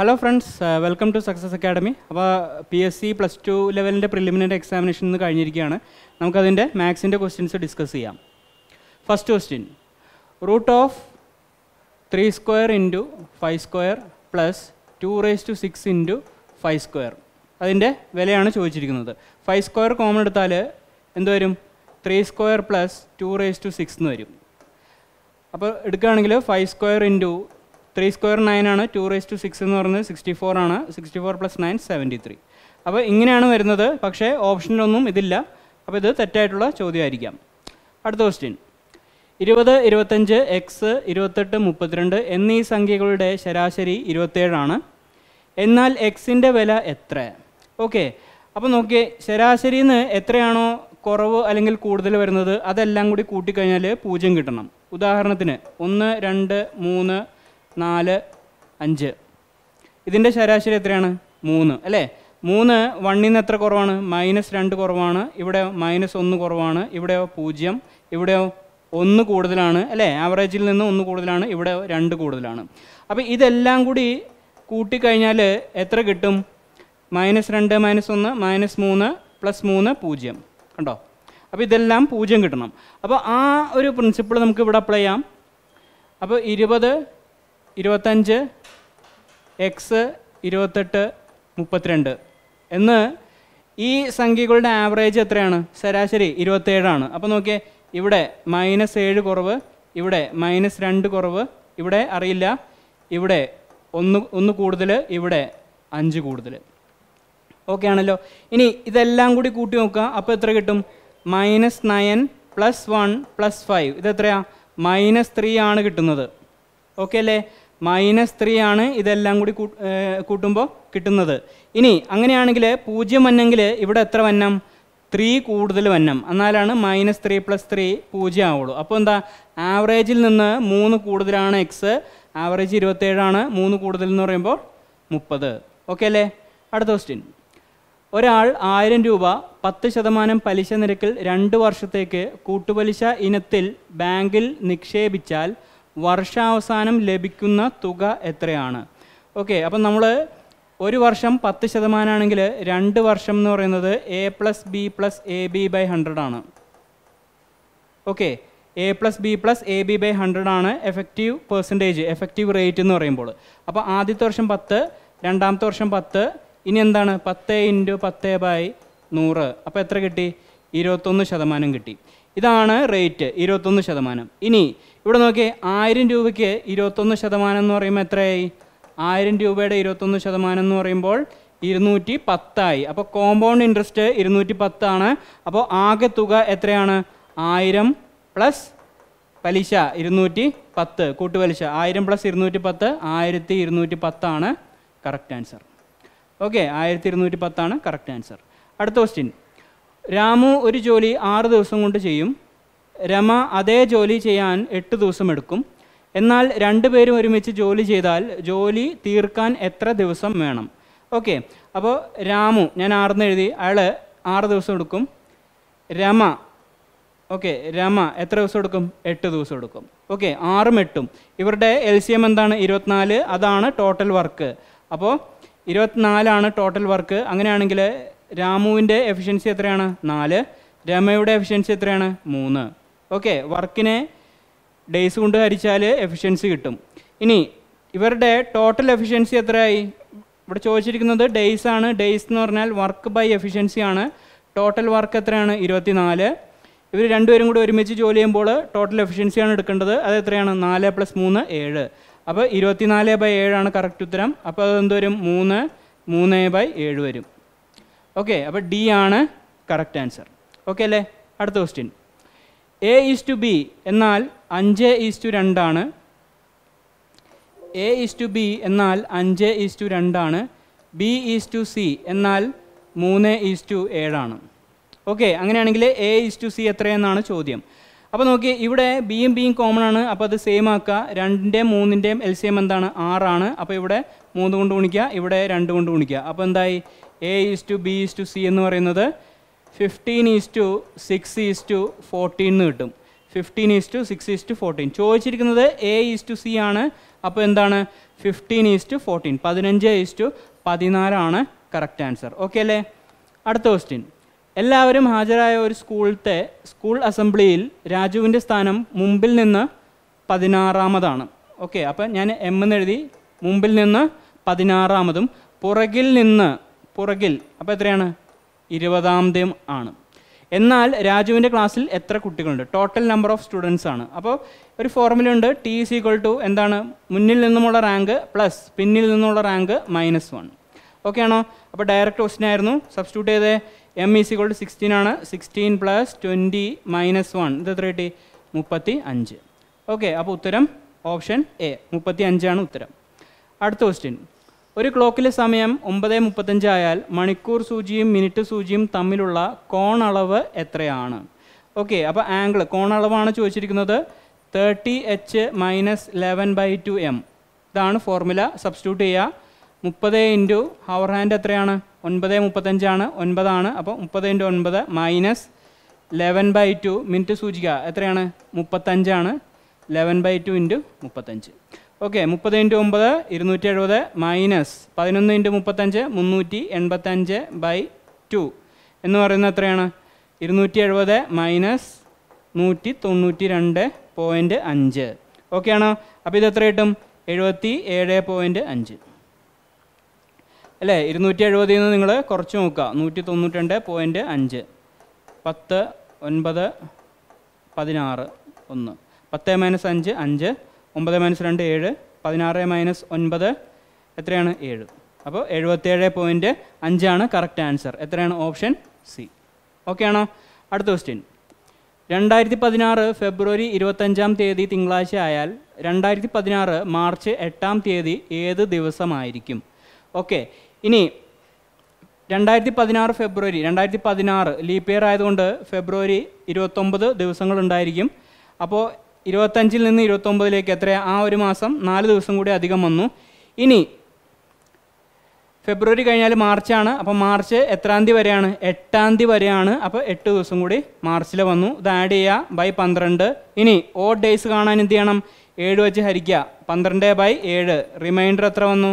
hello friends welcome to success academy അപ്പോൾ P S C plus two ലെവലിൻ്റെ preliminary examination ഇന്ന് കഴിഞ്ഞിരിക്കുകയാണ് നമുക്കതിൻ്റെ മാത്സിൻ്റെ ക്വസ്റ്റ്യൻസ് ഡിസ്കസ് ചെയ്യാം first question root of three square into five square plus two raise to six into five square അതിൻ്റെ വിലയാണ് ചോദിച്ചിരിക്കുന്നത് ഫൈവ് സ്ക്വയർ കോമൺ എടുത്താൽ എന്ത് വരും three square plus two raise to six എന്ന് വരും അപ്പോൾ എടുക്കുകയാണെങ്കിൽ five square into three square nine ആണ് ടു റേസ് ടു സിക്സ് എന്ന് പറയുന്നത് സിക്സ്റ്റി ഫോർ ആണ് sixty four plus nine seventy three അപ്പോൾ ഇങ്ങനെയാണ് വരുന്നത് പക്ഷേ ഓപ്ഷനിലൊന്നും ഇതില്ല അപ്പോൾ ഇത് തെറ്റായിട്ടുള്ള ചോദ്യമായിരിക്കാം അടുത്ത ക്വസ്റ്റ്യൻ ഇരുപത് ഇരുപത്തഞ്ച് എക്സ് ഇരുപത്തെട്ട് മുപ്പത്തിരണ്ട് എന്നീ സംഖ്യകളുടെ ശരാശരി ഇരുപത്തേഴാണ് എന്നാൽ എക്സിൻ്റെ വില എത്ര ഓക്കെ അപ്പോൾ നോക്കിയേ ശരാശരിയിൽ നിന്ന് എത്രയാണോ കുറവ് അല്ലെങ്കിൽ കൂടുതൽ വരുന്നത് അതെല്ലാം കൂടി കൂട്ടിക്കഴിഞ്ഞാൽ പൂജ്യം കിട്ടണം ഉദാഹരണത്തിന് ഒന്ന് രണ്ട് മൂന്ന് നാല് അഞ്ച് ഇതിൻ്റെ ശരാശരി എത്രയാണ് മൂന്ന് അല്ലേ മൂന്ന് വണ്ണിൽ നിന്ന് എത്ര കുറവാണ് മൈനസ് രണ്ട് കുറവാണ് ഇവിടെ മൈനസ് ഒന്ന് കുറവാണ് ഇവിടെ പൂജ്യം ഇവിടെ ഒന്ന് കൂടുതലാണ് അല്ലേ ആവറേജിൽ നിന്ന് ഒന്ന് കൂടുതലാണ് ഇവിടെ രണ്ട് കൂടുതലാണ് അപ്പോൾ ഇതെല്ലാം കൂടി കൂട്ടിക്കഴിഞ്ഞാൽ എത്ര കിട്ടും മൈനസ് രണ്ട് മൈനസ് ഒന്ന് മൈനസ് മൂന്ന് പ്ലസ് മൂന്ന് പൂജ്യം കണ്ടോ അപ്പോൾ ഇതെല്ലാം പൂജ്യം കിട്ടണം അപ്പോൾ ആ ഒരു പ്രിൻസിപ്പിൾ നമുക്ക് ഇവിടെ അപ്ലൈ ചെയ്യാം അപ്പോൾ ഇരുപത് ഇരുപത്തഞ്ച് എക്സ് ഇരുപത്തെട്ട് മുപ്പത്തിരണ്ട് എന്ന് ഈ സംഖ്യകളുടെ ആവറേജ് എത്രയാണ് ശരാശരി ഇരുപത്തേഴാണ് അപ്പോൾ നോക്കിയേ ഇവിടെ മൈനസ് ഏഴ് കുറവ് ഇവിടെ മൈനസ് രണ്ട് കുറവ് ഇവിടെ അറിയില്ല ഇവിടെ ഒന്ന് ഒന്ന് കൂടുതൽ ഇവിടെ അഞ്ച് കൂടുതൽ ഓക്കെ ആണല്ലോ ഇനി ഇതെല്ലാം കൂടി കൂട്ടി നോക്കുക അപ്പോൾ എത്ര കിട്ടും minus nine plus one plus five ഇതെത്രയാണ് മൈനസ് ത്രീ ആണ് കിട്ടുന്നത് ഓക്കെ അല്ലേ മൈനസ് ത്രീ ആണ് ഇതെല്ലാം കൂടി കൂട്ടുമ്പോൾ കിട്ടുന്നത് ഇനി അങ്ങനെയാണെങ്കിൽ പൂജ്യം വന്നെങ്കിൽ ഇവിടെ എത്ര വന്നം ത്രീ കൂടുതൽ വന്നം എന്നാലാണ് മൈനസ് ത്രീ പ്ലസ് ത്രീ പൂജ്യം ആവുള്ളൂ അപ്പോൾ എന്താ ആവറേജിൽ നിന്ന് മൂന്ന് കൂടുതലാണ് എക്സ് ആവറേജ് ഇരുപത്തേഴാണ് മൂന്ന് കൂടുതൽ എന്ന് പറയുമ്പോൾ മുപ്പത് ഓക്കെ അല്ലേ അടുത്ത ക്വസ്റ്റ്യൻ ഒരാൾ ആയിരം രൂപ പത്ത് ശതമാനം പലിശ നിരക്കിൽ രണ്ട് വർഷത്തേക്ക് കൂട്ടുപലിശ ഇനത്തിൽ ബാങ്കിൽ നിക്ഷേപിച്ചാൽ വർഷാവസാനം ലഭിക്കുന്ന തുക എത്രയാണ് ഓക്കെ അപ്പം നമ്മൾ ഒരു വർഷം പത്ത് ശതമാനമാണെങ്കിൽ രണ്ട് വർഷം എന്ന് പറയുന്നത് A plus B plus A B by hundred ആണ് okay A plus B plus A B by hundred ആണ് എഫക്റ്റീവ് പെർസെൻറ്റേജ് എഫക്റ്റീവ് റേറ്റ് എന്ന് പറയുമ്പോൾ അപ്പോൾ ആദ്യത്തെ വർഷം പത്ത് രണ്ടാമത്തെ വർഷം പത്ത് ഇനി എന്താണ് പത്ത് ഇൻറ്റു പത്ത് ബൈ നൂറ് അപ്പോൾ എത്ര കിട്ടി ഇരുപത്തൊന്ന് ശതമാനം കിട്ടി ഇതാണ് റേറ്റ് ഇരുപത്തൊന്ന് ശതമാനം ഇനി ഇവിടെ നോക്കി ആയിരം രൂപയ്ക്ക് ഇരുപത്തൊന്ന് ശതമാനം എന്ന് പറയുമ്പോൾ എത്രയായി ആയിരം രൂപയുടെ ഇരുപത്തൊന്ന് ശതമാനം എന്ന് പറയുമ്പോൾ ഇരുന്നൂറ്റി പത്തായി അപ്പോൾ കോമ്പൗണ്ട് ഇൻട്രസ്റ്റ് ഇരുന്നൂറ്റി പത്താണ് അപ്പോൾ ആകെ തുക എത്രയാണ് ആയിരം പ്ലസ് പലിശ ഇരുന്നൂറ്റി പത്ത് കൂട്ടുപലിശ ആയിരം പ്ലസ് ഇരുന്നൂറ്റി പത്ത് ആയിരത്തി ഇരുന്നൂറ്റി പത്താണ് കറക്റ്റ് ആൻസർ ഓക്കെ ആയിരത്തി ഇരുന്നൂറ്റി പത്താണ് കറക്റ്റ് ആൻസർ അടുത്ത ക്വസ്റ്റ്യൻ രാമു ഒരു ജോലി ആറ് ദിവസം കൊണ്ട് ചെയ്യും രമ അതേ ജോലി ചെയ്യാൻ എട്ട് ദിവസം എടുക്കും എന്നാൽ രണ്ടുപേരും ഒരുമിച്ച് ജോലി ചെയ്താൽ ജോലി തീർക്കാൻ എത്ര ദിവസം വേണം ഓക്കെ അപ്പോൾ രാമു ഞാൻ ആർന്ന് എഴുതി അയാൾ ആറ് ദിവസം എടുക്കും രമ ഓക്കെ രമ എത്ര ദിവസം എടുക്കും എട്ട് ദിവസം എടുക്കും ഓക്കെ ആറും എട്ടും ഇവരുടെ എൽ സി എം എന്താണ് ഇരുപത്തിനാല് അതാണ് ടോട്ടൽ വർക്ക് അപ്പോൾ ഇരുപത്തിനാലാണ് ടോട്ടൽ വർക്ക് അങ്ങനെയാണെങ്കിൽ രാമുവിൻ്റെ എഫിഷ്യൻസി എത്രയാണ് നാല് രമയുടെ എഫിഷ്യൻസി എത്രയാണ് മൂന്ന് ഓക്കെ വർക്കിനെ ഡേയ്സ് കൊണ്ട് ഹരിച്ചാൽ എഫിഷ്യൻസി കിട്ടും ഇനി ഇവരുടെ ടോട്ടൽ എഫിഷ്യൻസി എത്രയായി ഇവിടെ ചോദിച്ചിരിക്കുന്നത് ഡേയ്സ് ആണ് ഡേയ്സ് എന്ന് പറഞ്ഞാൽ വർക്ക് ബൈ എഫിഷ്യൻസി ആണ് ടോട്ടൽ വർക്ക് എത്രയാണ് നാല് ഇവർ രണ്ടുപേരും കൂടി ഒരുമിച്ച് ജോലി ചെയ്യുമ്പോൾ ടോട്ടൽ എഫിഷ്യൻസിയാണ് എടുക്കേണ്ടത് അത് എത്രയാണ് നാല് പ്ലസ് മൂന്ന് ഏഴ് അപ്പോൾ നാല് ബൈ ഏഴാണ് കറക്റ്റ് ഉത്തരം അപ്പോൾ അതെന്ത് വരും മൂന്ന് മൂന്ന് ബൈ ഏഴ് വരും ഓക്കെ അപ്പോൾ ഡി ആണ് കറക്റ്റ് ആൻസർ ഓക്കെ അല്ലേ അടുത്ത question A is to B എന്നാൽ അഞ്ച് ഈസ് ടു രണ്ടാണ് എ ഈസ് ടു ബി എന്നാൽ അഞ്ച് ഈസ് ടു രണ്ടാണ് ബി ഈസ് ടു സി എന്നാൽ മൂന്ന് ഈസ് ടു ഏഴാണ് ഓക്കെ അങ്ങനെയാണെങ്കിൽ എ ഈസ് ടു സി എത്രയെന്നാണ് ചോദ്യം അപ്പോൾ നോക്കി ഇവിടെ ബിയും ബിയും കോമൺ ആണ് അപ്പോൾ അത് സെയിം ആക്കുക രണ്ടിൻ്റെ മൂന്നിൻ്റെയും എൽ സി എം എന്താണ് ആറാണ് അപ്പോൾ ഇവിടെ മൂന്ന് കൊണ്ട് ഗുണിക്കുക ഇവിടെ രണ്ട് കൊണ്ട് ഗുണിക്കുക അപ്പോൾ എന്തായി A is to B is to C എന്ന് പറയുന്നത് fifteen is to six is to fourteen എന്ന് കിട്ടും fifteen is to six is to fourteen ചോദിച്ചിരിക്കുന്നത് എ ഈസ് ടു സി ആണ് അപ്പോൾ എന്താണ് ഫിഫ്റ്റീൻ ഈസ് ടു ഫോർട്ടീൻ പതിനഞ്ച് ഈസ് ടു പതിനാലാണ് കറക്റ്റ് ആൻസർ ഓക്കെ അല്ലേ അടുത്ത ക്വസ്റ്റ്യൻ എല്ലാവരും ഹാജരായ ഒരു സ്കൂളത്തെ സ്കൂൾ അസംബ്ലിയിൽ രാജുവിൻ്റെ സ്ഥാനം മുമ്പിൽ നിന്ന് പതിനാറാമതാണ് ഓക്കെ അപ്പം ഞാൻ എം എന്ന് എഴുതി മുമ്പിൽ നിന്ന് പതിനാറാമതും പുറകിൽ നിന്ന് പുറകിൽ അപ്പോൾ എത്രയാണ് ഇരുപതാമതയും ആണ് എന്നാൽ രാജുവിൻ്റെ ക്ലാസ്സിൽ എത്ര കുട്ടികളുണ്ട് ടോട്ടൽ നമ്പർ ഓഫ് സ്റ്റുഡൻസ് ആണ് അപ്പോൾ ഒരു ഫോർമുല ഉണ്ട് ടി ഇസ് ഈക്വൽ ടു എന്താണ് മുന്നിൽ നിന്നുമുള്ള റാങ്ക് പ്ലസ് പിന്നിൽ നിന്നുള്ള റാങ്ക് മൈനസ് വൺ ഓക്കെ ആണോ അപ്പോൾ ഡയറക്റ്റ് ക്വസ്റ്റ്യൻ ആയിരുന്നു സബ്സ്റ്റിറ്റ്യൂട്ട് ചെയ്തേ M is equal to sixteen ആണ് sixteen plus twenty minus one ഇത് എത്ര കിട്ടി മുപ്പത്തി അഞ്ച് ഓക്കെ അപ്പോൾ ഉത്തരം ഓപ്ഷൻ എ മുപ്പത്തി അഞ്ചാണ് ഉത്തരം അടുത്ത ക്വസ്റ്റ്യൻ ഒരു ക്ലോക്കിലെ സമയം ഒമ്പത് മുപ്പത്തഞ്ച് ആയാൽ മണിക്കൂർ സൂചിയും മിനിറ്റ് സൂചിയും തമ്മിലുള്ള കോണളവ് എത്രയാണ് ഓക്കെ അപ്പോൾ ആംഗിൾ കോണളവാണ് ചോദിച്ചിരിക്കുന്നത് thirty H minus eleven by two M ഇതാണ് ഫോർമുല സബ്സ്റ്റിറ്റ്യൂട്ട് ചെയ്യുക മുപ്പത് ഇൻറ്റു ഹവർ ഹാൻഡ് എത്രയാണ് ഒൻപത് മുപ്പത്തഞ്ചാണ് ഒൻപതാണ് അപ്പോൾ മുപ്പത് ഇൻറ്റു ഒൻപത് minus eleven by two minute സൂചിക്കുക എത്രയാണ് മുപ്പത്തഞ്ചാണ് ലെവൻ ബൈ ടു ഇൻറ്റു മുപ്പത്തഞ്ച് ഓക്കെ മുപ്പത് ഇൻറ്റു ഒമ്പത് ഇരുന്നൂറ്റി എഴുപത് മൈനസ് പതിനൊന്ന് ഇൻറ്റു മുപ്പത്തഞ്ച് മുന്നൂറ്റി എൺപത്തഞ്ച് ബൈ ടു എന്ന് പറയുന്നത് എത്രയാണ് ഇരുന്നൂറ്റി എഴുപത് മൈനസ് നൂറ്റി തൊണ്ണൂറ്റി രണ്ട് പോയിൻ്റ് അഞ്ച് ഓക്കെ ആണോ അപ്പോൾ ഇത് എത്ര കിട്ടും എഴുപത്തി ഏഴ് പോയിൻറ്റ് അഞ്ച് അല്ലേ ഇരുന്നൂറ്റി എഴുപതിൽ നിന്ന് നിങ്ങൾ കുറച്ച് നോക്കുക നൂറ്റി തൊണ്ണൂറ്റി രണ്ട് പോയിൻറ്റ് അഞ്ച് പത്ത് ഒൻപത് പതിനാറ് ഒന്ന് പത്ത് മൈനസ് അഞ്ച് അഞ്ച് ഒമ്പത് മൈനസ് രണ്ട് ഏഴ് പതിനാറ് മൈനസ് ഒൻപത് എത്രയാണ് ഏഴ് അപ്പോൾ എഴുപത്തേഴ് പോയിൻറ്റ് അഞ്ചാണ് കറക്റ്റ് ആൻസർ എത്രയാണ് ഓപ്ഷൻ സി ഓക്കെ ആണോ അടുത്ത ക്വസ്റ്റ്യൻ രണ്ടായിരത്തി പതിനാറ് ഫെബ്രുവരി ഇരുപത്തഞ്ചാം തീയതി തിങ്കളാഴ്ച ആയാൽ രണ്ടായിരത്തി പതിനാറ് മാർച്ച് എട്ടാം തീയതി ഏത് ദിവസമായിരിക്കും ഓക്കെ ഇനി രണ്ടായിരത്തി പതിനാറ് ഫെബ്രുവരി രണ്ടായിരത്തി പതിനാറ് ലീപ്പ് ഇയർ ആയതുകൊണ്ട് ഫെബ്രുവരി ഇരുപത്തൊമ്പത് ദിവസങ്ങളുണ്ടായിരിക്കും അപ്പോൾ ഇരുപത്തഞ്ചിൽ നിന്ന് ഇരുപത്തൊമ്പതിലേക്ക് എത്ര ആ ഒരു മാസം നാല് ദിവസം കൂടി അധികം വന്നു ഇനി ഫെബ്രുവരി കഴിഞ്ഞാൽ മാർച്ചാണ് അപ്പോൾ മാർച്ച് എത്രാം തീയതി വരെയാണ് എട്ടാം തീയതി വരെയാണ് അപ്പോൾ എട്ട് ദിവസം കൂടി മാർച്ചിൽ വന്നു ഇത് ആഡ് ചെയ്യുക ബൈ പന്ത്രണ്ട് ഇനി ഓ ഡേയ്സ് കാണാൻ എന്ത് ചെയ്യണം ഏഴ് വെച്ച് ഹരിക്കുക പന്ത്രണ്ട് ബൈ ഏഴ് റിമൈൻഡർ എത്ര വന്നു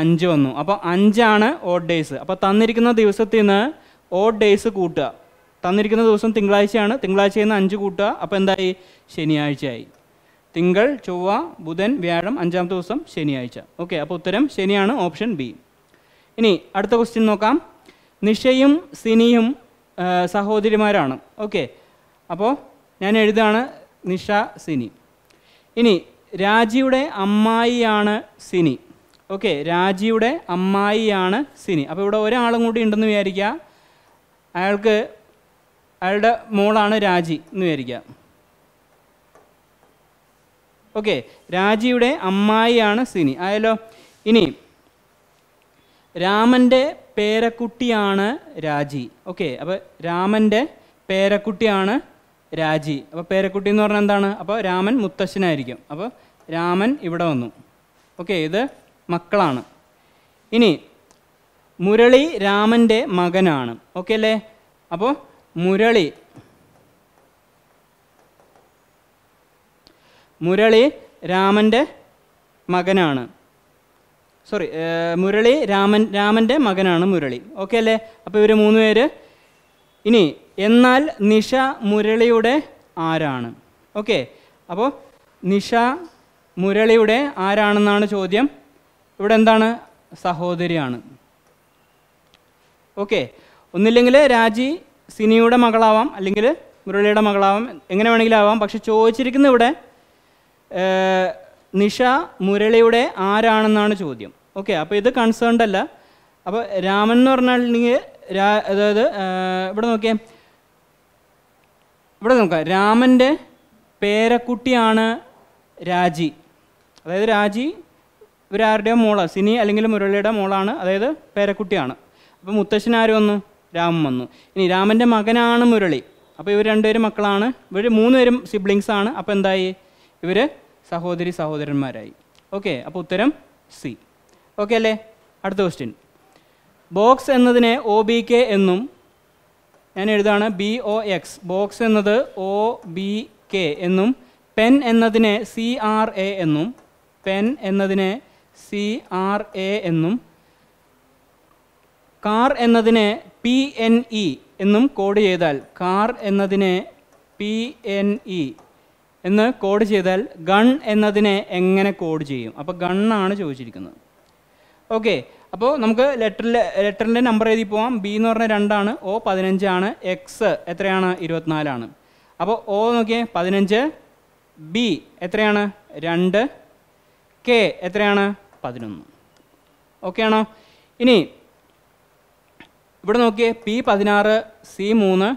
അഞ്ച് വന്നു അപ്പോൾ അഞ്ചാണ് ഓഡ് ഡേയ്സ് അപ്പോൾ തന്നിരിക്കുന്ന ദിവസത്തിൽ നിന്ന് ഓഡ് ഡേയ്സ് കൂട്ടുക തന്നിരിക്കുന്ന ദിവസം തിങ്കളാഴ്ചയാണ് തിങ്കളാഴ്ചയിൽ നിന്ന് അഞ്ച് കൂട്ടുക അപ്പോൾ എന്തായി ശനിയാഴ്ചയായി തിങ്കൾ ചൊവ്വ ബുധൻ വ്യാഴം അഞ്ചാമത്തെ ദിവസം ശനിയാഴ്ച ഓക്കെ അപ്പോൾ ഉത്തരം ശനിയാണ് ഓപ്ഷൻ ബി ഇനി അടുത്ത ക്വസ്റ്റ്യൻ നോക്കാം നിഷയും സിനിയും സഹോദരിമാരാണ് ഓക്കെ അപ്പോൾ ഞാൻ എഴുതാണ് നിഷ സിനി ഇനി രാജിയുടെ അമ്മായിയാണ് സിനി ഓക്കെ രാജിയുടെ അമ്മായിയാണ് സിനി അപ്പോൾ ഇവിടെ ഒരാളും കൂടി ഉണ്ടെന്ന് വിചാരിക്കുക അയാൾക്ക് അയാളുടെ മോളാണ് രാജി എന്ന് വിചാരിക്കാം ഓക്കെ രാജിയുടെ അമ്മായിയാണ് സിനി ആയാലോ ഇനി രാമൻ്റെ പേരക്കുട്ടിയാണ് രാജി ഓക്കെ അപ്പോൾ രാമൻ്റെ പേരക്കുട്ടിയാണ് രാജി അപ്പോൾ പേരക്കുട്ടി എന്ന് പറഞ്ഞാൽ എന്താണ് അപ്പോൾ രാമൻ മുത്തശ്ശനായിരിക്കും അപ്പോൾ രാമൻ ഇവിടെ വന്നു ഓക്കെ ഇത് മക്കളാണ് ഇനി മുരളി രാമൻ്റെ മകനാണ് ഓക്കെ അല്ലേ അപ്പോൾ മുരളി മുരളി രാമൻ്റെ മകനാണ് സോറി മുരളി രാമൻ രാമൻ്റെ മകനാണ് മുരളി ഓക്കെ അല്ലേ അപ്പോൾ ഇവർ മൂന്ന് പേര് ഇനി എന്നാൽ നിഷ മുരളിയുടെ ആരാണ് ഓക്കെ അപ്പോൾ നിഷ മുരളിയുടെ ആരാണെന്നാണ് ചോദ്യം ഇവിടെ എന്താണ് സഹോദരിയാണ് ഓക്കെ ഒന്നില്ലെങ്കിൽ രാജി സിനിയുടെ മകളാവാം അല്ലെങ്കിൽ മുരളിയുടെ മകളാവാം എങ്ങനെ വേണമെങ്കിലും ആവാം പക്ഷെ ചോദിച്ചിരിക്കുന്ന ഇവിടെ നിഷ മുരളിയുടെ ആരാണെന്നാണ് ചോദ്യം ഓക്കെ അപ്പോൾ ഇത് കൺസേൺഡ് അല്ല അപ്പോൾ രാമൻ എന്ന് രാ അതായത് ഇവിടെ നോക്കിയേ ഇവിടെ നോക്കുക രാമൻ്റെ പേരക്കുട്ടിയാണ് രാജി അതായത് രാജി ഇവരാരുടെയോ മോളാണ് സിനി അല്ലെങ്കിൽ മുരളിയുടെ മോളാണ് അതായത് പേരക്കുട്ടിയാണ് അപ്പോൾ മുത്തശ്ശൻ ആരും ഒന്ന് രാമൻ വന്നു ഇനി രാമൻ്റെ മകനാണ് മുരളി അപ്പോൾ ഇവർ രണ്ടുപേരും മക്കളാണ് ഇവർ മൂന്നുപേരും സിബ്ലിങ്സ് ആണ് അപ്പോൾ എന്തായി ഇവർ സഹോദരി സഹോദരന്മാരായി ഓക്കെ അപ്പോൾ ഉത്തരം സി ഓക്കെ അല്ലേ അടുത്ത ക്വസ്റ്റ്യൻ ബോക്സ് എന്നതിനെ ഒ ബി കെ എന്നും ഞാൻ എഴുതാണ് ബി ഒ എക്സ് ബോക്സ് എന്നത് ഒ ബി കെ എന്നും പെൻ എന്നതിനെ സി ആർ എ എന്നും പെൻ എന്നതിനെ സി ആർ എ എന്നും കാർ എന്നതിനെ പി എൻ ഇ എന്നും കോഡ് ചെയ്താൽ കാർ എന്നതിനെ പി എൻ ഇ എന്ന് കോഡ് ചെയ്താൽ ഗൺ എന്നതിനെ എങ്ങനെ കോഡ് ചെയ്യും അപ്പോൾ ഗണ്ണാണ് ചോദിച്ചിരിക്കുന്നത് ഓക്കെ അപ്പോൾ നമുക്ക് ലെറ്ററിൽ ലെറ്ററിൻ്റെ നമ്പർ എഴുതി പോവാം ബി എന്ന് പറഞ്ഞാൽ രണ്ടാണ് ഒ പതിനഞ്ചാണ് എക്സ് എത്രയാണ് ഇരുപത്തിനാലാണ് അപ്പോൾ ഒ നോക്കിയേ പതിനഞ്ച് ബി എത്രയാണ് രണ്ട് കെ എത്രയാണ് പതിനൊന്ന് ഓക്കെ ആണോ ഇനി ഇവിടെ നോക്കിയേ പി പതിനാറ് സി മൂന്ന്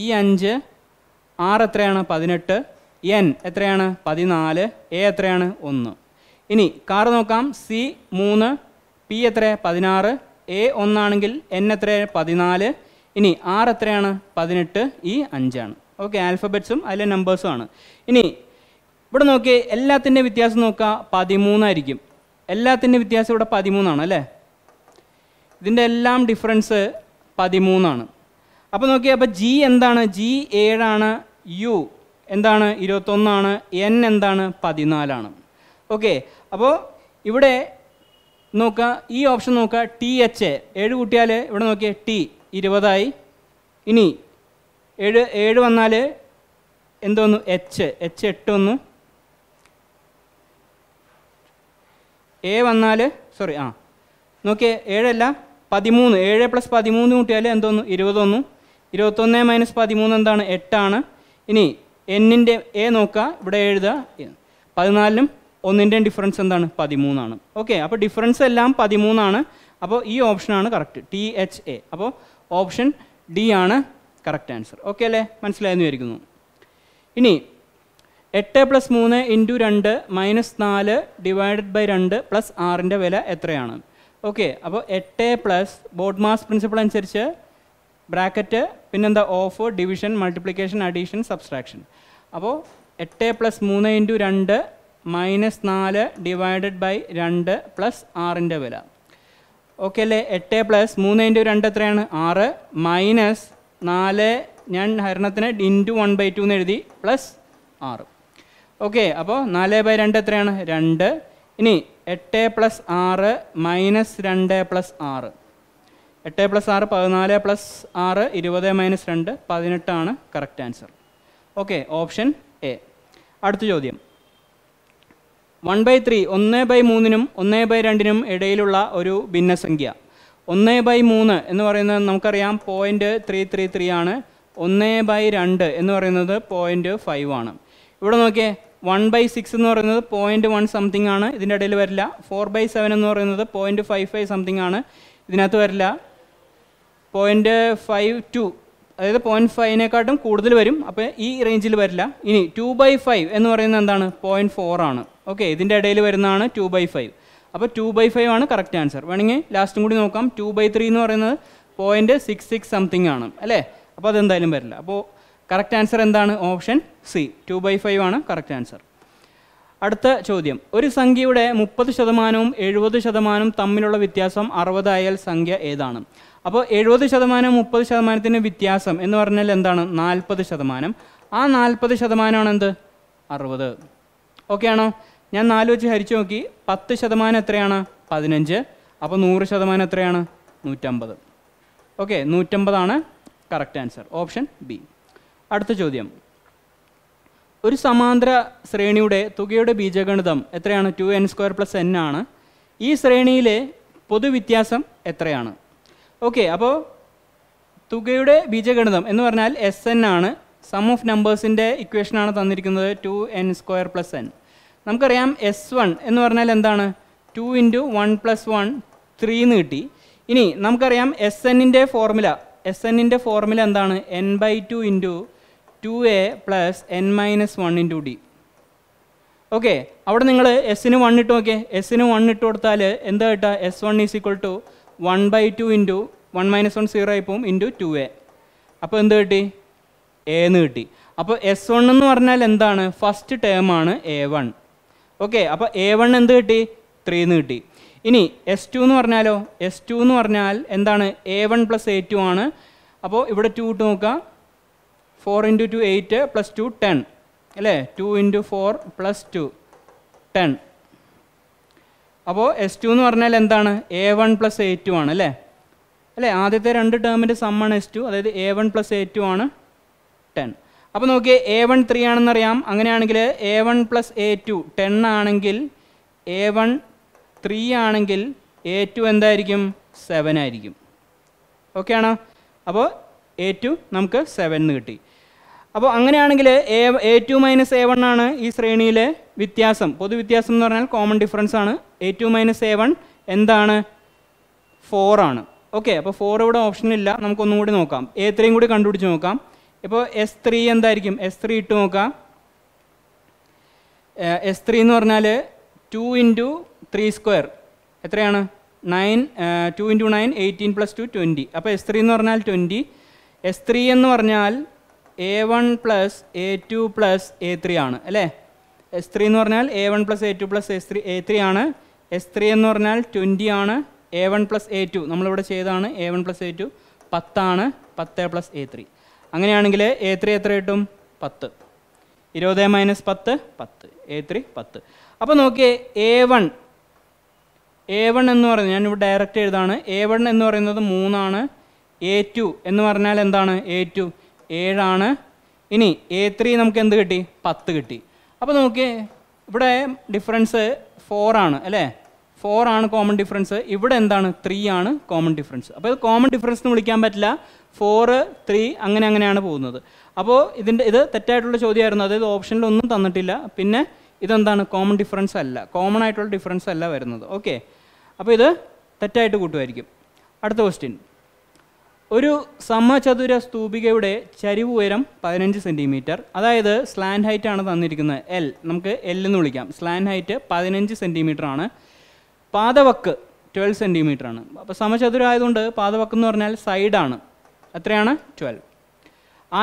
ഇ e അഞ്ച് ആർ എത്രയാണ് പതിനെട്ട് എൻ എത്രയാണ് പതിനാല് എ എത്രയാണ് ഒന്ന് ഇനി കാർ നോക്കാം സി മൂന്ന് പി എത്ര പതിനാറ് എ ഒന്നാണെങ്കിൽ എൻ എത്ര പതിനാല് ഇനി ആർ എത്രയാണ് പതിനെട്ട് ഇ e അഞ്ചാണ് ഓക്കെ ആൽഫബറ്റ്സും അതിലെ നമ്പേഴ്സും ആണ് ഇനി ഇവിടെ നോക്കിയേ എല്ലാത്തിൻ്റെ വ്യത്യാസം നോക്കുക പതിമൂന്നായിരിക്കും എല്ലാത്തിൻ്റെ വ്യത്യാസം ഇവിടെ പതിമൂന്നാണ് അല്ലേ ഇതിൻ്റെ എല്ലാം ഡിഫറൻസ് പതിമൂന്നാണ് അപ്പോൾ നോക്കിയാൽ അപ്പോൾ ജി എന്താണ് ജി ഏഴാണ് യു എന്താണ് ഇരുപത്തൊന്നാണ് എൻ എന്താണ് പതിനാലാണ് ഓക്കെ അപ്പോൾ ഇവിടെ നോക്കുക ഈ ഓപ്ഷൻ നോക്കുക ടി എച്ച് ഏഴ് കൂട്ടിയാൽ ഇവിടെ നോക്കിയാൽ ടി ഇരുപതായി ഇനി ഏഴ് ഏഴ് വന്നാൽ എന്തോന്നു എച്ച് എച്ച് എട്ട് ഒന്ന് എ വന്നാൽ സോറി ആ നോക്കിയേ ഏഴല്ല പതിമൂന്ന് ഏഴ് പ്ലസ് പതിമൂന്ന് കൂട്ടിയാൽ എന്തോന്നു ഇരുപതൊന്നു ഇരുപത്തൊന്ന് മൈനസ് പതിമൂന്ന് എന്താണ് എട്ടാണ് ഇനി എന്നിൻ്റെ എ നോക്കുക ഇവിടെ എഴുതുക പതിനാലിനും ഒന്നിൻ്റെയും ഡിഫറൻസ് എന്താണ് പതിമൂന്നാണ് ഓക്കെ അപ്പോൾ ഡിഫറൻസ് എല്ലാം പതിമൂന്നാണ് അപ്പോൾ ഈ ഓപ്ഷനാണ് കറക്റ്റ് ടി എച്ച് എ അപ്പോൾ ഓപ്ഷൻ ഡി ആണ് കറക്റ്റ് ആൻസർ ഓക്കെ അല്ലേ മനസ്സിലായെന്ന് വിചാരിക്കുന്നു ഇനി എട്ട് പ്ലസ് മൂന്ന് ഇൻറ്റു രണ്ട് മൈനസ് നാല് ഡിവൈഡഡ് ബൈ രണ്ട് പ്ലസ് ആറിൻ്റെ വില എത്രയാണ് ഓക്കെ അപ്പോൾ എട്ട് പ്ലസ് ബോഡ് മാസ് പ്രിൻസിപ്പിൾ അനുസരിച്ച് ബ്രാക്കറ്റ് പിന്നെന്താ of division multiplication addition subtraction അപ്പോൾ എട്ട് പ്ലസ് മൂന്ന് ഇൻറ്റു രണ്ട് മൈനസ് നാല് ഡിവൈഡഡ് ബൈ രണ്ട് പ്ലസ് ആറിൻ്റെ വില ഓക്കെ അല്ലേ എട്ട് പ്ലസ് മൂന്ന് ഇൻറ്റു രണ്ട് എത്രയാണ് ആറ് മൈനസ് നാല് ഞാൻ ഹരണത്തിന് ഇൻറ്റു വൺ ബൈ ടു എന്ന് എഴുതി പ്ലസ് ആറ് ഓക്കെ അപ്പോൾ നാല് ബൈ രണ്ട് എത്രയാണ് രണ്ട് ഇനി എട്ട് പ്ലസ് ആറ് മൈനസ് രണ്ട് പ്ലസ് ആറ് എട്ട് പ്ലസ് ആറ് പതിനാല് പ്ലസ് ആറ് ഇരുപത് മൈനസ് രണ്ട് പതിനെട്ടാണ് correct answer okay option A അടുത്ത ചോദ്യം വൺ ബൈ ത്രീ ഒന്ന് ബൈ മൂന്നിനും ഒന്ന് ബൈ രണ്ടിനും ഇടയിലുള്ള ഒരു ഭിന്നസംഖ്യ ഒന്ന് ബൈ മൂന്ന് എന്ന് പറയുന്നത് നമുക്കറിയാം പോയിൻറ്റ് ത്രീ ത്രീ ത്രീ ആണ് ഒന്ന് ബൈ രണ്ട് എന്ന് പറയുന്നത് പോയിൻറ്റ് ഫൈവ് ആണ് ഇവിടെ നോക്കിയേ വൺ ബൈ സിക്സ് എന്ന് പറയുന്നത് പോയിൻറ്റ് വൺ സംതിങ് ആണ് ഇതിൻ്റെ ഇടയിൽ വരില്ല ഫോർ ബൈ സെവൻ എന്ന് പറയുന്നത് പോയിൻറ്റ് ഫൈവ് ഫൈവ് സംതിങ് ആണ് ഇതിനകത്ത് വരില്ല പോയിൻറ്റ് ഫൈവ് ടു അതായത് പോയിൻറ്റ് ഫൈവിനെക്കാട്ടും കൂടുതൽ വരും അപ്പോൾ ഈ റേഞ്ചിൽ വരില്ല ഇനി ടു ബൈ ഫൈവ് എന്ന് പറയുന്നത് എന്താണ് പോയിൻറ്റ് ഫോർ ആണ് ഓക്കെ ഇതിൻ്റെ ഇടയിൽ വരുന്നതാണ് ടു ബൈ ഫൈവ് അപ്പോൾ ടു ബൈ ഫൈവ് ആണ് കറക്റ്റ് ആൻസർ വേണമെങ്കിൽ ലാസ്റ്റും കൂടി നോക്കാം ടു ബൈ ത്രീ എന്ന് പറയുന്നത് പോയിൻറ്റ് സിക്സ് സിക്സ് സംതിങ് ആണ് അല്ലേ അപ്പോൾ അതെന്തായാലും വരില്ല അപ്പോൾ കറക്റ്റ് ആൻസർ എന്താണ് option C two by five ആണ് കറക്റ്റ് ആൻസർ അടുത്ത ചോദ്യം ഒരു സംഖ്യയുടെ മുപ്പത് ശതമാനവും എഴുപത് ശതമാനവും തമ്മിലുള്ള വ്യത്യാസം അറുപതായാൽ സംഖ്യ ഏതാണ് അപ്പോൾ എഴുപത് ശതമാനം മുപ്പത് ശതമാനത്തിൻ്റെ വ്യത്യാസം എന്ന് പറഞ്ഞാൽ എന്താണ് നാൽപ്പത് ശതമാനം ആ നാൽപ്പത് ശതമാനമാണ് എന്ത് അറുപത് ഓക്കെ ആണോ ഞാൻ നാല് വെച്ച് ഹരിച്ചു നോക്കി പത്ത് ശതമാനം എത്രയാണ് പതിനഞ്ച് അപ്പോൾ നൂറ് ശതമാനം എത്രയാണ് നൂറ്റമ്പത് ഓക്കെ നൂറ്റമ്പതാണ് കറക്റ്റ് ആൻസർ ഓപ്ഷൻ ബി അടുത്ത ചോദ്യം ഒരു സമാന്തര ശ്രേണിയുടെ തുകയുടെ ബീജഗണിതം എത്രയാണ് two N square plus N ആണ് ഈ ശ്രേണിയിലെ പൊതുവ്യത്യാസം എത്രയാണ് ഓക്കെ അപ്പോൾ തുകയുടെ ബീജഗണിതം എന്ന് പറഞ്ഞാൽ എസ് എൻ ആണ് സം ഓഫ് നമ്പേഴ്സിൻ്റെ ഇക്വേഷനാണ് തന്നിരിക്കുന്നത് two N square plus N നമുക്കറിയാം എസ് വൺ എന്ന് പറഞ്ഞാൽ എന്താണ് two into one plus one three എന്ന് കിട്ടി ഇനി നമുക്കറിയാം എസ് എന്നിൻ്റെ ഫോർമുല എസ് എന്നിൻ്റെ ഫോർമുല എന്താണ് N by two into two A plus N minus one into D okay അവിടെ നിങ്ങൾ എസിന് വൺ ഇട്ട് നോക്കിയേ എസിന് വൺ ഇട്ട് കൊടുത്താൽ എന്താ കേട്ടാ S one is equal to one by two into one minus one zero ആയി പോവും ഇൻറ്റു ടു എ അപ്പോൾ എന്ത് കിട്ടി എ എന്ന് കിട്ടി അപ്പോൾ എസ് വൺ എന്ന് പറഞ്ഞാൽ എന്താണ് ഫസ്റ്റ് ടേം ആണ് എ വൺ ഓക്കെ അപ്പോൾ എ വൺ എന്ത് കിട്ടി ത്രീ എന്ന് കിട്ടി ഇനി എസ് ടു എന്ന് പറഞ്ഞാലോ എസ് ടു എന്ന് പറഞ്ഞാൽ എന്താണ് A one plus A two ആണ് അപ്പോൾ ഇവിടെ ടു ഇട്ട് നോക്കുക four into two eight plus two ten അല്ലേ two into four plus two ten അപ്പോൾ എസ് ടു എന്ന് പറഞ്ഞാൽ എന്താണ് A one plus A two ആണ് അല്ലേ അല്ലേ ആദ്യത്തെ രണ്ട് ടേമിൻ്റെ സമ്മാണ് എസ് ടു അതായത് A one plus A two ആണ് ടെൻ അപ്പോൾ നോക്കിയാൽ എ വൺ ത്രീ ആണെന്നറിയാം അങ്ങനെയാണെങ്കിൽ A one plus A two ten ആണെങ്കിൽ എ വൺ ത്രീ ആണെങ്കിൽ എ ടു എന്തായിരിക്കും സെവൻ ആയിരിക്കും ഓക്കെ ആണോ അപ്പോൾ എ ടു നമുക്ക് സെവൻ എന്ന് കിട്ടി അപ്പോൾ അങ്ങനെയാണെങ്കിൽ A A two minus A one ആണ് ഈ ശ്രേണിയിലെ വ്യത്യാസം പൊതുവ്യത്യാസം എന്ന് പറഞ്ഞാൽ കോമൺ ഡിഫറൻസ് ആണ് A two minus A one എന്താണ് ഫോർ ആണ് ഓക്കെ അപ്പോൾ ഫോർ ഇവിടെ ഓപ്ഷനില്ല നമുക്കൊന്നും കൂടി നോക്കാം എ ത്രീയും കൂടി കണ്ടുപിടിച്ച് നോക്കാം ഇപ്പോൾ എസ് ത്രീ എന്തായിരിക്കും എസ് ത്രീ ഇട്ട് നോക്കാം എസ് ത്രീ എന്ന് പറഞ്ഞാൽ ടു ഇൻറ്റു ത്രീ സ്ക്വയർ എത്രയാണ് nine two into nine eighteen plus two twenty അപ്പോൾ എസ് ത്രീ എന്ന് പറഞ്ഞാൽ ട്വൻറ്റി എസ് ത്രീ എന്ന് പറഞ്ഞാൽ A one plus A two plus A three ആണ് അല്ലേ എസ് ത്രീ എന്ന് പറഞ്ഞാൽ A one plus A two plus S three A three ആണ് എസ് ത്രീ എന്ന് പറഞ്ഞാൽ ട്വൻറ്റി ആണ് A one plus A two നമ്മളിവിടെ ചെയ്തതാണ് A one plus A two പത്താണ് പത്ത് പ്ലസ് എ ത്രീ അങ്ങനെയാണെങ്കിൽ എ ത്രീ എത്ര കിട്ടും പത്ത് ഇരുപത് മൈനസ് പത്ത് പത്ത് എ ത്രീ പത്ത് അപ്പോൾ നോക്കിയേ എ വൺ എ വൺ എന്ന് പറഞ്ഞാൽ ഞാനിവിടെ ഡയറക്റ്റ് എഴുതാണ് എ വൺ എന്ന് പറയുന്നത് മൂന്നാണ് എ ടു എന്ന് പറഞ്ഞാൽ എന്താണ് എ ടു ഏഴാണ് ഇനി എ ത്രീ നമുക്ക് എന്ത് കിട്ടി പത്ത് കിട്ടി അപ്പോൾ നമുക്ക് ഇവിടെ ഡിഫറൻസ് ഫോറാണ് അല്ലേ ഫോറാണ് കോമൺ ഡിഫറൻസ് ഇവിടെ എന്താണ് ത്രീ ആണ് കോമൺ ഡിഫറൻസ് അപ്പോൾ ഇത് കോമൺ ഡിഫറൻസ് എന്ന് വിളിക്കാൻ പറ്റില്ല ഫോറ് ത്രീ അങ്ങനെ അങ്ങനെയാണ് പോകുന്നത് അപ്പോൾ ഇതിൻ്റെ ഇത് തെറ്റായിട്ടുള്ള ചോദ്യമായിരുന്നു അതായത് ഓപ്ഷനിൽ ഒന്നും തന്നിട്ടില്ല പിന്നെ ഇതെന്താണ് കോമൺ ഡിഫറൻസ് അല്ല കോമൺ ആയിട്ടുള്ള ഡിഫറൻസ് അല്ല വരുന്നത് ഓക്കെ അപ്പോൾ ഇത് തെറ്റായിട്ട് കൂട്ടുമായിരിക്കും അടുത്ത ക്വസ്റ്റ്യൻ ഒരു സമചതുര സ്തൂപികയുടെ ചരിവ് ഉയരം പതിനഞ്ച് സെൻറ്റിമീറ്റർ അതായത് സ്ലാൻഡ് ഹൈറ്റ് ആണ് തന്നിരിക്കുന്നത് എൽ നമുക്ക് എൽ എന്ന് വിളിക്കാം സ്ലാൻഡ് ഹൈറ്റ് പതിനഞ്ച് സെൻറ്റിമീറ്റർ ആണ് പാദവക്ക് ട്വൽവ് സെൻറ്റിമീറ്റർ ആണ് അപ്പോൾ സമചതുരം ആയതുകൊണ്ട് പാദവക്ക് എന്ന് പറഞ്ഞാൽ സൈഡാണ് എത്രയാണ് ട്വൽവ്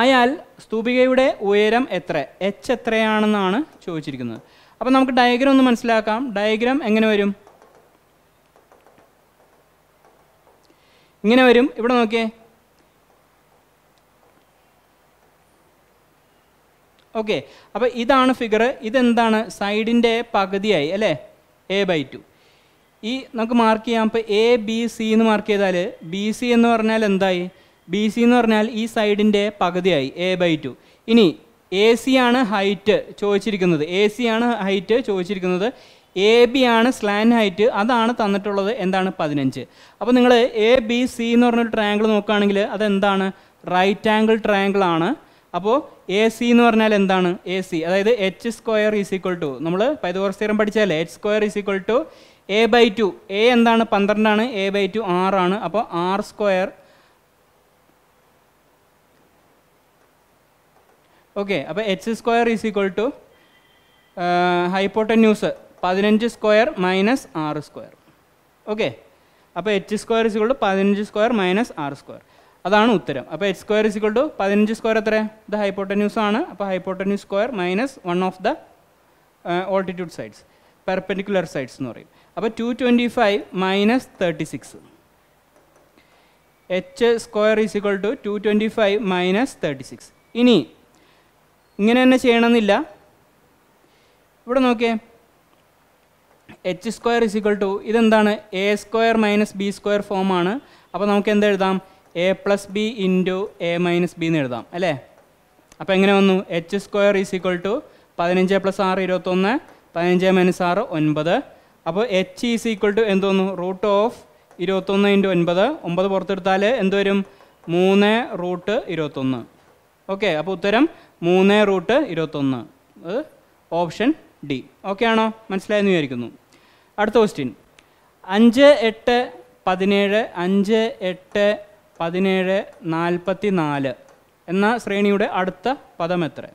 ആയാൽ സ്തൂപികയുടെ ഉയരം എത്ര എച്ച് എത്രയാണെന്നാണ് ചോദിച്ചിരിക്കുന്നത് അപ്പോൾ നമുക്ക് ഡയഗ്രം ഒന്ന് മനസ്സിലാക്കാം ഡയഗ്രാം എങ്ങനെ വരും ഇങ്ങനെ വരും ഇവിടെ നോക്കിയേ ഓക്കെ അപ്പോൾ ഇതാണ് ഫിഗർ ഇതെന്താണ് സൈഡിൻ്റെ പകുതിയായി അല്ലേ എ ബൈ ടു ഈ നമുക്ക് മാർക്ക് ചെയ്യാം അപ്പോൾ എ ബി സി എന്ന് മാർക്ക് ചെയ്താൽ ബി സി എന്ന് പറഞ്ഞാൽ എന്തായി ബി സി എന്ന് പറഞ്ഞാൽ ഈ സൈഡിൻ്റെ പകുതിയായി എ ബൈ ടു ഇനി എ സി ആണ് ഹൈറ്റ് ചോദിച്ചിരിക്കുന്നത് എ സി ആണ് ഹൈറ്റ് ചോദിച്ചിരിക്കുന്നത് എ ബി ആണ് സ്ലാൻ ഹൈറ്റ് അതാണ് തന്നിട്ടുള്ളത് എന്താണ് പതിനഞ്ച് അപ്പോൾ നിങ്ങൾ എ ബി സി എന്ന് പറഞ്ഞൊരു ട്രയാങ്കിൾ നോക്കുകയാണെങ്കിൽ അതെന്താണ് റൈറ്റ് ആംഗിൾ ട്രയാങ്കിൾ ആണ് അപ്പോൾ എ സി എന്ന് പറഞ്ഞാൽ എന്താണ് എ സി അതായത് H square is equal to നമ്മൾ പൈതകോറസ് തീരം പഠിച്ചാലേ H square is equal to A by two A എന്താണ് പന്ത്രണ്ടാണ് എ ബൈ ടു ആറാണ് അപ്പോൾ ആർ സ്ക്വയർ ഓക്കെ അപ്പോൾ H square is equal to ന്യൂസ് പതിനഞ്ച് സ്ക്വയർ മൈനസ് ആറ് സ്ക്വയർ ഓക്കെ അപ്പോൾ H square is equal to പതിനഞ്ച് സ്ക്വയർ മൈനസ് ആറ് സ്ക്വയർ അതാണ് ഉത്തരം അപ്പോൾ എച്ച് സ്ക്വയർ ഇസിക്വൾ ടു പതിനഞ്ച് സ്ക്വയർ എത്ര ഇത് ഹൈപ്പോട്ടന്യൂസ് ആണ് അപ്പോൾ hypotenuse square minus one of the altitude sides perpendicular sides എന്ന് പറയും അപ്പോൾ two twenty five minus thirty six H square is equal to two twenty five minus thirty six ഇനി ഇങ്ങനെ തന്നെ ചെയ്യണമെന്നില്ല ഇവിടെ നോക്കിയേ എച്ച് സ്ക്വയർ ഇസിക്വൾ ടു ഇതെന്താണ് A square minus B square ഫോമാണ് അപ്പോൾ നമുക്ക് എന്ത് എഴുതാം A plus B into A minus B എന്ന് എഴുതാം അല്ലേ അപ്പോൾ എങ്ങനെ വന്നു H square is equal to പതിനഞ്ച് പ്ലസ് ആറ് ഇരുപത്തൊന്ന് പതിനഞ്ച് മൈനസ് ആറ് ഒൻപത് അപ്പോൾ എച്ച് ഈസ് ഈക്വൾ ടു എന്ത് വന്നു റൂട്ട് ഓഫ് ഇരുപത്തൊന്ന് ഇൻറ്റു ഒൻപത് ഒമ്പത് പുറത്തെടുത്താൽ എന്ത് വരും മൂന്ന് റൂട്ട് ഇരുപത്തൊന്ന് ഓക്കെ അപ്പോൾ ഉത്തരം മൂന്ന് റൂട്ട് ഇരുപത്തൊന്ന് ഓപ്ഷൻ ഡി ഓക്കെ ആണോ മനസ്സിലായെന്ന് വിചാരിക്കുന്നു അടുത്ത ക്വസ്റ്റ്യൻ അഞ്ച് എട്ട് പതിനേഴ് അഞ്ച് എട്ട് പതിനേഴ് നാൽപ്പത്തി നാല് എന്ന ശ്രേണിയുടെ അടുത്ത പദം എത്ര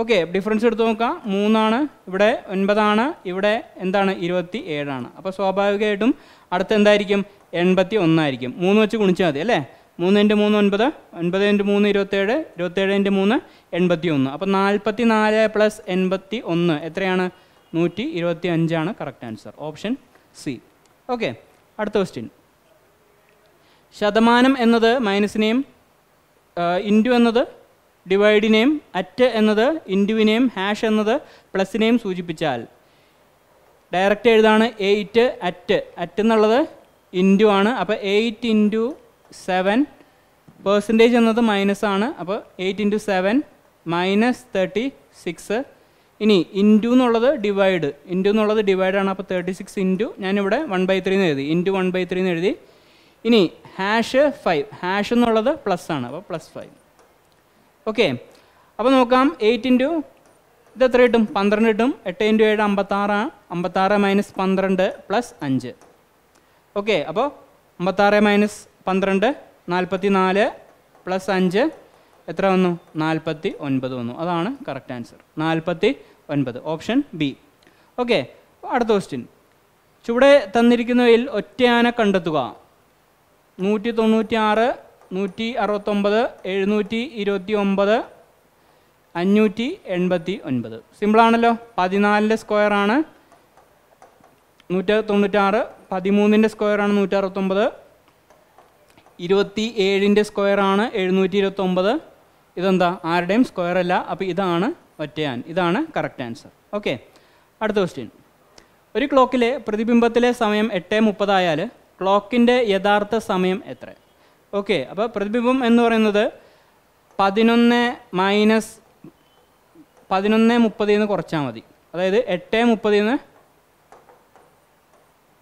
ഓക്കെ ഡിഫറൻസ് എടുത്ത് നോക്കാം മൂന്നാണ് ഇവിടെ ഒൻപതാണ് ഇവിടെ എന്താണ് ഇരുപത്തി ഏഴാണ് അപ്പോൾ സ്വാഭാവികമായിട്ടും അടുത്ത എന്തായിരിക്കും എൺപത്തി ഒന്നായിരിക്കും മൂന്ന് വെച്ച് കുണിച്ചാൽ മതി അല്ലേ മൂന്ന് ഇൻറ്റ് മൂന്ന് ഒൻപത് ഒൻപത് ഇൻറ്റു മൂന്ന് ഇരുപത്തേഴ് ഇരുപത്തേഴ് ഇൻറ്റ് മൂന്ന് എൺപത്തി ഒന്ന് അപ്പോൾ നാൽപ്പത്തി നാല് പ്ലസ് എൺപത്തി ഒന്ന് എത്രയാണ് നൂറ്റി ഇരുപത്തി അഞ്ചാണ് correct answer option C okay അടുത്ത ക്വസ്റ്റ്യൻ ശതമാനം എന്നത് മൈനസിനെയും ഇൻറ്റു എന്നത് ഡിവൈഡിനെയും അറ്റ് എന്നത് ഇൻറ്റുവിനെയും ഹാഷ് എന്നത് പ്ലസ്സിനെയും സൂചിപ്പിച്ചാൽ ഡയറക്റ്റ് എഴുതാണ് എയ്റ്റ് അറ്റ് അറ്റ് എന്നുള്ളത് ഇൻറ്റു ആണ് അപ്പോൾ എയ്റ്റ് ഇൻറ്റു സെവൻ പേഴ്സൻറ്റേജ് എന്നത് മൈനസ് ആണ് അപ്പോൾ eight into seven minus thirty six ഇനി ഇൻറ്റു എന്നുള്ളത് ഡിവൈഡ് ഇൻറ്റു എന്നുള്ളത് ഡിവൈഡാണ് അപ്പോൾ തേർട്ടി സിക്സ് ഇൻറ്റു ഞാനിവിടെ വൺ ബൈ ത്രീ എന്ന് എഴുതി ഇൻറ്റു വൺ ബൈ ത്രീ എന്ന് എഴുതി ഇനി ഹാഷ് ഫൈവ് ഹാഷ് എന്നുള്ളത് പ്ലസ് ആണ് അപ്പോൾ പ്ലസ് ഫൈവ് ഓക്കെ അപ്പോൾ നോക്കാം എയ്റ്റ് ഇൻറ്റു ഇത് എത്ര കിട്ടും പന്ത്രണ്ട് കിട്ടും എട്ട് ഇൻറ്റു ഏഴ് അമ്പത്താറ് അമ്പത്താറ് മൈനസ് പന്ത്രണ്ട് പ്ലസ് അഞ്ച് ഓക്കെ അപ്പോൾ അമ്പത്താറ് മൈനസ് പന്ത്രണ്ട് നാൽപ്പത്തി നാല് പ്ലസ് അഞ്ച് എത്ര വന്നു നാൽപ്പത്തി ഒൻപത് വന്നു അതാണ് കറക്റ്റ് ആൻസർ നാൽപ്പത്തി ഒൻപത് ഓപ്ഷൻ ബി ഓക്കെ അടുത്ത ക്വസ്റ്റ്യൻ ചുവടെ തന്നിരിക്കുന്നവയിൽ ഒറ്റയാന കണ്ടെത്തുക നൂറ്റി തൊണ്ണൂറ്റി ആറ് നൂറ്റി അറുപത്തൊമ്പത് എഴുന്നൂറ്റി ഇരുപത്തി ഒമ്പത് അഞ്ഞൂറ്റി എൺപത്തി ഒൻപത് സിമ്പിളാണല്ലോ പതിനാലിൻ്റെ സ്ക്വയറാണ് നൂറ്റി തൊണ്ണൂറ്റാറ് പതിമൂന്നിൻ്റെ സ്ക്വയറാണ് നൂറ്റി അറുപത്തൊമ്പത് ഇരുപത്തി ഏഴിൻ്റെ സ്ക്വയറാണ് എഴുന്നൂറ്റി ഇരുപത്തൊമ്പത് ഇതെന്താ ആരുടെയും സ്ക്വയർ അല്ല അപ്പോൾ ഇതാണ് ഒറ്റയാൻ ഇതാണ് കറക്റ്റ് ആൻസർ ഓക്കെ അടുത്ത ക്വസ്റ്റ്യൻ ഒരു ക്ലോക്കിലെ പ്രതിബിംബത്തിലെ സമയം എട്ട് മുപ്പതായാൽ ക്ലോക്കിൻ്റെ യഥാർത്ഥ സമയം എത്ര ഓക്കെ അപ്പോൾ പ്രതിബിംബം എന്ന് പറയുന്നത് പതിനൊന്ന് മൈനസ് പതിനൊന്ന് മുപ്പതിൽ നിന്ന് കുറച്ചാൽ മതി അതായത് എട്ട് മുപ്പതിൽ നിന്ന്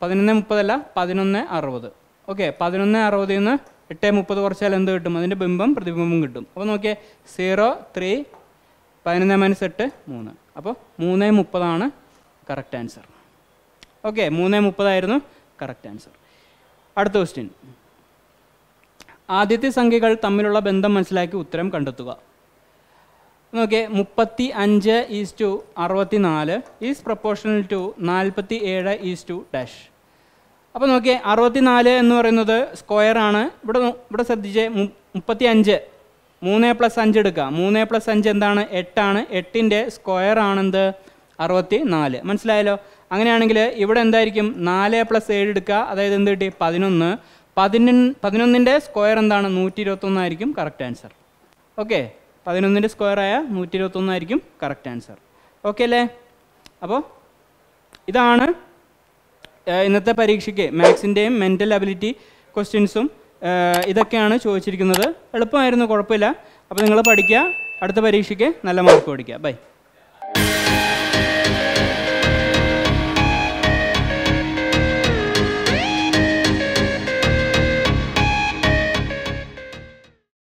പതിനൊന്ന് മുപ്പതല്ല പതിനൊന്ന് അറുപത് ഓക്കെ പതിനൊന്ന് അറുപതിൽ നിന്ന് എട്ട് മുപ്പത് കുറച്ചാൽ എന്ത് കിട്ടും അതിൻ്റെ ബിംബം പ്രതിബിംബം കിട്ടും അപ്പോൾ നോക്കിയേ സീറോ ത്രീ പതിനൊന്ന് മൈനസ് എട്ട് മൂന്ന് അപ്പോൾ മൂന്ന് മുപ്പതാണ് കറക്റ്റ് ആൻസർ ഓക്കെ മൂന്ന് മുപ്പതായിരുന്നു കറക്റ്റ് ആൻസർ അടുത്ത ക്വസ്റ്റ്യൻ ആദ്യത്തെ സംഖ്യകൾ തമ്മിലുള്ള ബന്ധം മനസ്സിലാക്കി ഉത്തരം കണ്ടെത്തുക നോക്കിയേ മുപ്പത്തി അഞ്ച് ഈസ് ടു അറുപത്തി നാല് ഈസ് പ്രപ്പോർഷണൽ ടു നാൽപ്പത്തി ഏഴ് ഈസ് ടു ഡാഷ് അപ്പോൾ നോക്കിയേ അറുപത്തി നാല് എന്ന് പറയുന്നത് സ്ക്വയറാണ് ഇവിടെ ഇവിടെ ശ്രദ്ധിച്ച് മുപ്പത്തി അഞ്ച് മൂന്ന് പ്ലസ് അഞ്ച് എടുക്കുക മൂന്ന് പ്ലസ് അഞ്ച് എന്താണ് എട്ടാണ് എട്ടിൻ്റെ സ്ക്വയർ ആണെന്ത് അറുപത്തി നാല് മനസ്സിലായല്ലോ അങ്ങനെയാണെങ്കിൽ ഇവിടെ എന്തായിരിക്കും നാല് പ്ലസ് ഏഴ് എടുക്കുക അതായത് എന്ത് കിട്ടി പതിനൊന്ന് പതിനൊന്ന് പതിനൊന്നിൻ്റെ സ്ക്വയർ എന്താണ് നൂറ്റി ഇരുപത്തൊന്നായിരിക്കും കറക്റ്റ് ആൻസർ ഓക്കെ പതിനൊന്നിൻ്റെ സ്ക്വയറായ നൂറ്റി ഇരുപത്തൊന്നായിരിക്കും കറക്റ്റ് ആൻസർ ഓക്കെ അല്ലേ അപ്പോൾ ഇതാണ് ഇന്നത്തെ പരീക്ഷയ്ക്ക് മാത്സിൻ്റെയും മെൻ്റൽ അബിലിറ്റി ക്വസ്റ്റ്യൻസും ഇതൊക്കെയാണ് ചോദിച്ചിരിക്കുന്നത് എളുപ്പമായിരുന്നു കുഴപ്പമില്ല അപ്പോൾ നിങ്ങൾ പഠിക്കുക അടുത്ത പരീക്ഷയ്ക്ക് നല്ല മാർക്ക് പഠിക്കുക ബൈ